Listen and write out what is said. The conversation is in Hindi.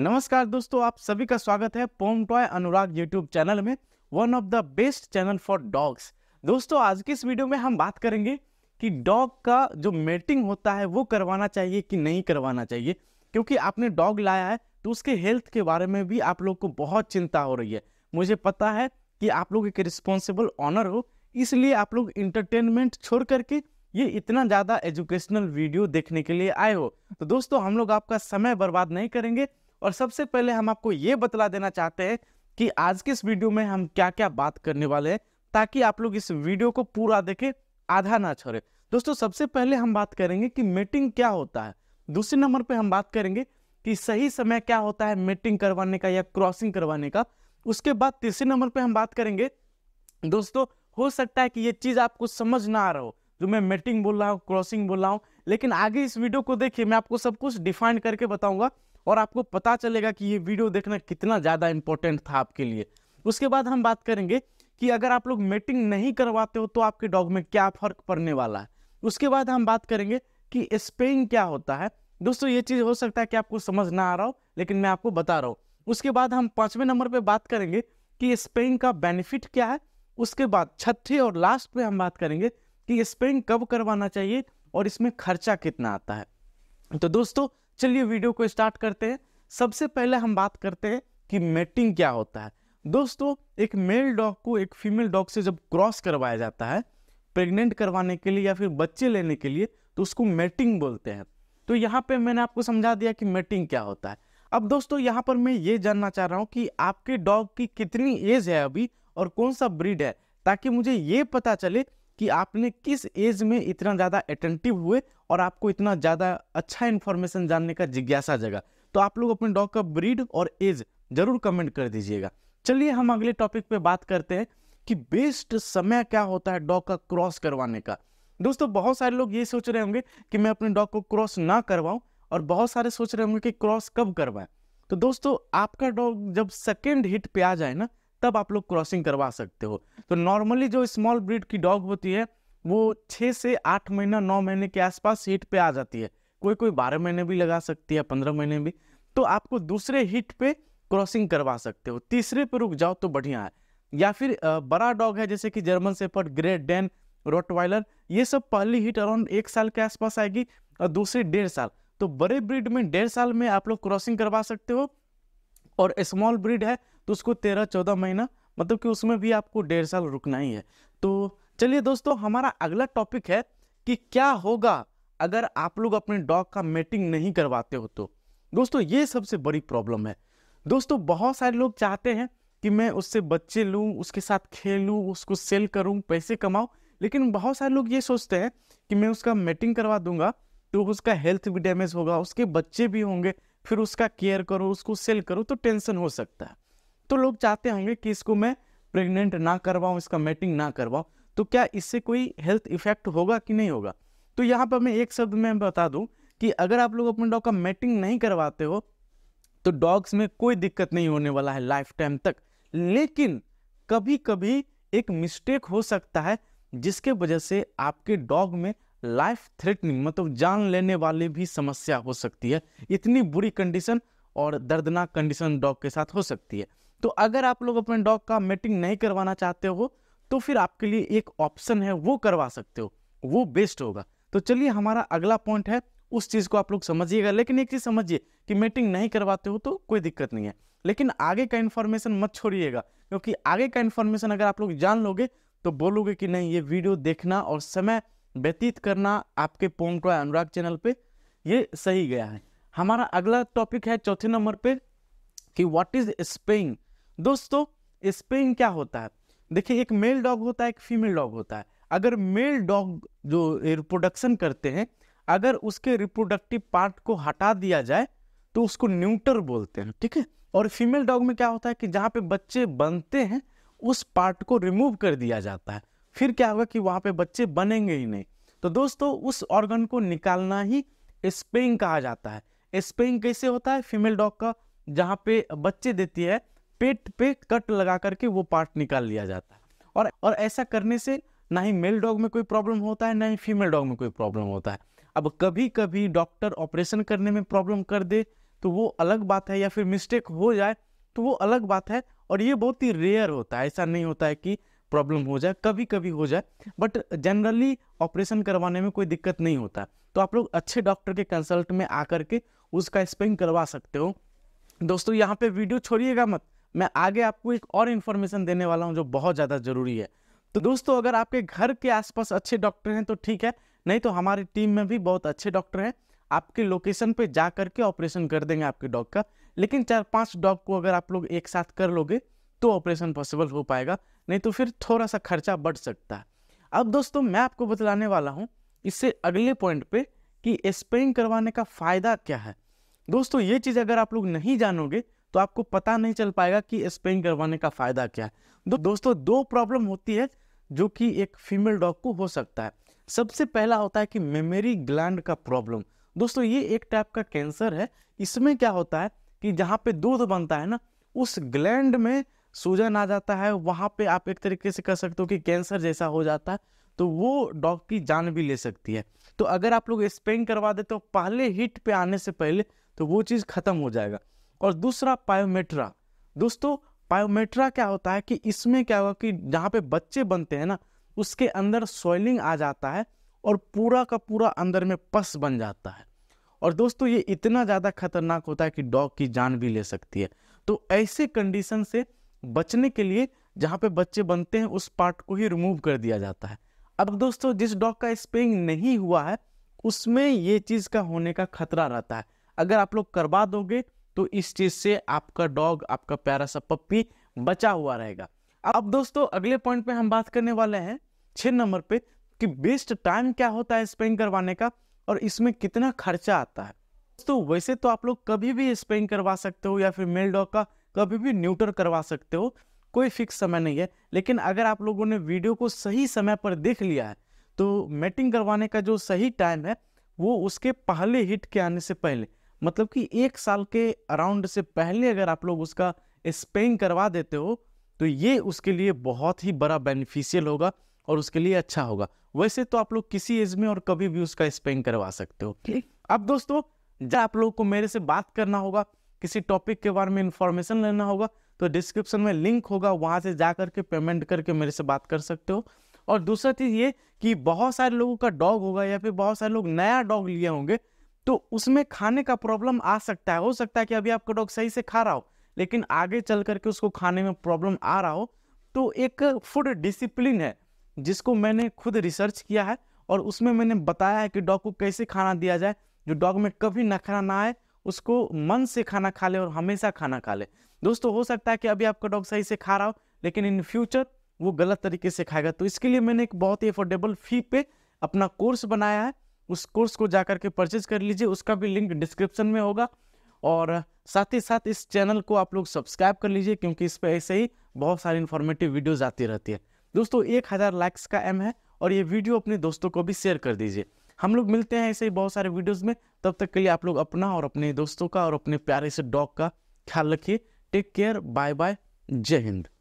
नमस्कार दोस्तों आप सभी का स्वागत है pom toy Anurag YouTube channel में one of the best channel for dogs दोस्तों आज के इस वीडियो में हम बात करेंगे कि डॉग का जो मेटिंग होता है वो करवाना चाहिए कि नहीं करवाना चाहिए क्योंकि आपने डॉग लाया है तो उसके हेल्थ के बारे में भी आप लोग को बहुत चिंता हो रही है मुझे पता है कि आप लोग एक रिस्पॉन्सिबल ऑनर हो इसलिए आप लोग इंटरटेनमेंट छोड़ करके ये इतना ज़्यादा एजुकेशनल वीडियो देखने के लिए आए हो तो दोस्तों हम लोग आपका समय बर्बाद नहीं करेंगे और सबसे पहले हम आपको ये बतला देना चाहते हैं कि आज के इस वीडियो में हम क्या क्या बात करने वाले हैं ताकि आप लोग इस वीडियो को पूरा देखें आधा ना छोड़े दोस्तों सबसे पहले हम बात करेंगे कि मीटिंग क्या होता है दूसरे नंबर पे हम बात करेंगे कि सही समय क्या होता है मीटिंग करवाने का या क्रॉसिंग करवाने का उसके बाद तीसरे नंबर पे हम बात करेंगे दोस्तों हो सकता है कि ये चीज़ आपको समझ ना आ रहा हो जो मैं मीटिंग बोल रहा हूँ क्रॉसिंग बोल रहा हूँ लेकिन आगे इस वीडियो को देखिए मैं आपको सब कुछ डिफाइन करके बताऊंगा और आपको पता चलेगा कि ये वीडियो देखना कितना ज़्यादा इंपॉर्टेंट था आपके लिए उसके बाद हम बात करेंगे कि अगर आप लोग मेटिंग नहीं करवाते हो तो आपके डॉग में क्या फ़र्क पड़ने वाला है उसके बाद हम बात करेंगे कि स्पेइंग क्या होता है दोस्तों ये चीज़ हो सकता है कि आपको समझ ना आ रहा हो लेकिन मैं आपको बता रहा हूँ उसके बाद हम पाँचवें नंबर पर बात करेंगे कि स्पेइंग का बेनिफिट क्या है उसके बाद छठे और लास्ट पे हम बात करेंगे कि स्पेइंग कब करवाना चाहिए और इसमें खर्चा कितना आता है तो दोस्तों चलिए वीडियो को स्टार्ट करते हैं सबसे पहले हम बात करते हैं कि मेटिंग क्या होता है दोस्तों एक मेल डॉग को एक फीमेल डॉग से जब क्रॉस करवाया जाता है प्रेग्नेंट करवाने के लिए या फिर बच्चे लेने के लिए तो उसको मेटिंग बोलते हैं तो यहाँ पे मैंने आपको समझा दिया कि मेटिंग क्या होता है अब दोस्तों यहाँ पर मैं ये जानना चाह रहा हूँ कि आपके डॉग की कितनी एज है अभी और कौन सा ब्रीड है ताकि मुझे ये पता चले कि आपने किस एज में इतना ज़्यादा अटेंटिव हुए और आपको इतना ज़्यादा अच्छा इन्फॉर्मेशन जानने का जिज्ञासा जगा तो आप लोग अपने डॉग का ब्रीड और एज जरूर कमेंट कर दीजिएगा चलिए हम अगले टॉपिक पे बात करते हैं कि बेस्ट समय क्या होता है डॉग का क्रॉस करवाने का दोस्तों बहुत सारे लोग ये सोच रहे होंगे कि मैं अपने डॉग को क्रॉस ना करवाऊँ और बहुत सारे सोच रहे होंगे कि क्रॉस कब करवाएं तो दोस्तों आपका डॉग जब सेकेंड हिट पे आ जाए ना तब आप लोग क्रॉसिंग करवा सकते हो तो नॉर्मली जो स्मॉल ब्रीड की डॉग होती है वो छः से आठ महीना नौ महीने के आसपास हिट पे आ जाती है कोई कोई बारह महीने भी लगा सकती है पंद्रह महीने भी तो आपको दूसरे हिट पे क्रॉसिंग करवा सकते हो तीसरे पे रुक जाओ तो बढ़िया है या फिर बड़ा डॉग है जैसे कि German shepherd Great Dane rottweiler ये सब पहली हिट अराउंड एक साल के आसपास आएगी और दूसरी डेढ़ साल तो बड़े ब्रीड में डेढ़ साल में आप लोग क्रॉसिंग करवा सकते हो और स्मॉल ब्रीड है तो उसको तेरह चौदह महीना मतलब कि उसमें भी आपको डेढ़ साल रुकना ही है तो चलिए दोस्तों हमारा अगला टॉपिक है कि क्या होगा अगर आप लोग अपने डॉग का मेटिंग नहीं करवाते हो तो दोस्तों ये सबसे बड़ी प्रॉब्लम है दोस्तों बहुत सारे लोग चाहते हैं कि मैं उससे बच्चे लूँ उसके साथ खेलूँ उसको सेल करूँ पैसे कमाऊँ लेकिन बहुत सारे लोग ये सोचते हैं कि मैं उसका मेटिंग करवा दूंगा तो उसका हेल्थ भी डैमेज होगा उसके बच्चे भी होंगे फिर उसका केयर करो उसको सेल करो तो टेंशन हो सकता है तो लोग चाहते होंगे कि इसको मैं प्रेग्नेंट ना करवाऊँ इसका मेटिंग ना करवाऊँ तो क्या इससे कोई हेल्थ इफेक्ट होगा कि नहीं होगा तो यहाँ पर मैं एक शब्द में बता दूँ कि अगर आप लोग अपने डॉग का मेटिंग नहीं करवाते हो तो डॉग्स में कोई दिक्कत नहीं होने वाला है लाइफ टाइम तक लेकिन कभी कभी एक मिस्टेक हो सकता है जिसके वजह से आपके डॉग में लाइफ थ्रेटनिंग मतलब जान लेने वाली भी समस्या हो सकती है इतनी बुरी कंडीशन और दर्दनाक कंडीशन डॉग के साथ हो सकती है तो अगर आप लोग अपने डॉग का मेटिंग नहीं करवाना चाहते हो तो फिर आपके लिए एक ऑप्शन है वो करवा सकते हो वो बेस्ट होगा तो चलिए हमारा अगला पॉइंट है उस चीज़ को आप लोग समझिएगा लेकिन एक चीज़ समझिए कि मेटिंग नहीं करवाते हो तो कोई दिक्कत नहीं है लेकिन आगे का इन्फॉर्मेशन मत छोड़िएगा क्योंकि आगे का इन्फॉर्मेशन अगर आप लोग जान लोगे तो बोलोगे कि नहीं ये वीडियो देखना और समय व्यतीत करना आपके पोन अनुराग चैनल पे ये सही गया है हमारा अगला टॉपिक है चौथे नंबर पे कि व्हाट इज स्पेइंग दोस्तों स्पेन क्या होता है देखिए एक मेल डॉग होता है एक फीमेल डॉग होता है अगर मेल डॉग जो रिप्रोडक्शन करते हैं अगर उसके रिप्रोडक्टिव पार्ट को हटा दिया जाए तो उसको न्यूटर बोलते हैं ठीक है और फीमेल डॉग में क्या होता है कि जहाँ पे बच्चे बनते हैं उस पार्ट को रिमूव कर दिया जाता है फिर क्या होगा कि वहाँ पे बच्चे बनेंगे ही नहीं तो दोस्तों उस ऑर्गन को निकालना ही स्पेइंग कहा जाता है स्पेइंग कैसे होता है फीमेल डॉग का जहाँ पे बच्चे देती है पेट पे कट लगा करके वो पार्ट निकाल लिया जाता है और और ऐसा करने से ना ही मेल डॉग में कोई प्रॉब्लम होता है ना ही फीमेल डॉग में कोई प्रॉब्लम होता है अब कभी कभी डॉक्टर ऑपरेशन करने में प्रॉब्लम कर दे तो वो अलग बात है या फिर मिस्टेक हो जाए तो वो अलग बात है और ये बहुत ही रेयर होता है ऐसा नहीं होता है कि प्रॉब्लम हो जाए कभी कभी हो जाए बट जनरली ऑपरेशन करवाने में कोई दिक्कत नहीं होता तो आप लोग अच्छे डॉक्टर के कंसल्ट में आकर के उसका स्पेन करवा सकते हो दोस्तों यहाँ पे वीडियो छोड़िएगा मत मैं आगे आपको एक और इन्फॉर्मेशन देने वाला हूँ जो बहुत ज़्यादा ज़रूरी है तो दोस्तों अगर आपके घर के आसपास अच्छे डॉक्टर हैं तो ठीक है नहीं तो हमारी टीम में भी बहुत अच्छे डॉक्टर हैं आपके लोकेशन पे जा करके ऑपरेशन कर देंगे आपके डॉग का लेकिन चार पांच डॉग को अगर आप लोग एक साथ कर लोगे तो ऑपरेशन पॉसिबल हो पाएगा नहीं तो फिर थोड़ा सा खर्चा बढ़ सकता है अब दोस्तों मैं आपको बतलाने वाला हूँ इससे अगले पॉइंट पे कि स्प्रेइंग करवाने का फ़ायदा क्या है दोस्तों ये चीज़ अगर आप लोग नहीं जानोगे तो आपको पता नहीं चल पाएगा कि स्पेइंग करवाने का फ़ायदा क्या है दो, दोस्तों दो प्रॉब्लम होती है जो कि एक फीमेल डॉग को हो सकता है सबसे पहला होता है कि मेमोरी ग्लैंड का प्रॉब्लम दोस्तों ये एक टाइप का कैंसर है इसमें क्या होता है कि जहाँ पे दूध बनता है ना उस ग्लैंड में सूजन आ जाता है वहाँ पे आप एक तरीके से कह सकते हो कि कैंसर जैसा हो जाता है तो वो डॉग की जान भी ले सकती है तो अगर आप लोग स्पेन करवा देते हो पहले हिट पे आने से पहले तो वो चीज़ ख़त्म हो जाएगा और दूसरा पायोमेट्रा दोस्तों पायोमेट्रा क्या होता है कि इसमें क्या होगा कि जहाँ पे बच्चे बनते हैं ना उसके अंदर सॉइलिंग आ जाता है और पूरा का पूरा अंदर में पस बन जाता है और दोस्तों ये इतना ज़्यादा खतरनाक होता है कि डॉग की जान भी ले सकती है तो ऐसे कंडीशन से बचने के लिए जहाँ पे बच्चे बनते हैं उस पार्ट को ही रिमूव कर दिया जाता है अब दोस्तों जिस डॉग का स्पेइंग नहीं हुआ है उसमें ये चीज़ का होने का खतरा रहता है अगर आप लोग करवा दोगे तो इस चीज से आपका डॉग आपका प्यारा सा पप्पी बचा हुआ रहेगा अब दोस्तों अगले पॉइंट पे हम बात करने वाले हैं छ नंबर पे कि बेस्ट टाइम क्या होता है स्पेंड करवाने का और इसमें कितना खर्चा आता है दोस्तों वैसे तो आप लोग कभी भी स्पेन करवा सकते हो या फिर मेल डॉग का कभी भी न्यूटर करवा सकते हो कोई फिक्स समय नहीं है लेकिन अगर आप लोगों ने वीडियो को सही समय पर देख लिया है तो मेटिंग करवाने का जो सही टाइम है वो उसके पहले हिट के आने से पहले मतलब कि एक साल के अराउंड से पहले अगर आप लोग उसका स्पेन करवा देते हो तो ये उसके लिए बहुत ही बड़ा बेनिफिशियल होगा और उसके लिए अच्छा होगा वैसे तो आप लोग किसी एज में और कभी भी उसका स्पेन करवा सकते हो ठीक अब दोस्तों जब आप लोग को मेरे से बात करना होगा किसी टॉपिक के बारे में इंफॉर्मेशन लेना होगा तो डिस्क्रिप्शन में लिंक होगा वहां से जा करके पेमेंट करके मेरे से बात कर सकते हो और दूसरा चीज़ ये कि बहुत सारे लोगों का डॉग होगा या फिर बहुत सारे लोग नया डॉग लिए होंगे तो उसमें खाने का प्रॉब्लम आ सकता है हो सकता है कि अभी आपका डॉग सही से खा रहा हो लेकिन आगे चल करके उसको खाने में प्रॉब्लम आ रहा हो तो एक फूड डिसिप्लिन है जिसको मैंने खुद रिसर्च किया है और उसमें मैंने बताया है कि डॉग को कैसे खाना दिया जाए जो डॉग में कभी नखरा ना आए उसको मन से खाना खा ले और हमेशा खाना खा ले दोस्तों हो सकता है कि अभी आपका डॉग सही से खा रहा हो लेकिन इन फ्यूचर वो गलत तरीके से खाएगा तो इसके लिए मैंने एक बहुत ही अफोर्डेबल फी पे अपना कोर्स बनाया है उस कोर्स को जा करके परचेज कर लीजिए उसका भी लिंक डिस्क्रिप्शन में होगा और साथ ही साथ इस चैनल को आप लोग सब्सक्राइब कर लीजिए क्योंकि इस पर ऐसे ही बहुत सारी इन्फॉर्मेटिव वीडियोज आती रहती है दोस्तों एक हज़ार लाइक्स का एम है और ये वीडियो अपने दोस्तों को भी शेयर कर दीजिए हम लोग मिलते हैं ऐसे ही बहुत सारे वीडियोज़ में तब तक के लिए आप लोग अपना और अपने दोस्तों का और अपने प्यारे से डॉग का ख्याल रखिए टेक केयर बाय बाय जय हिंद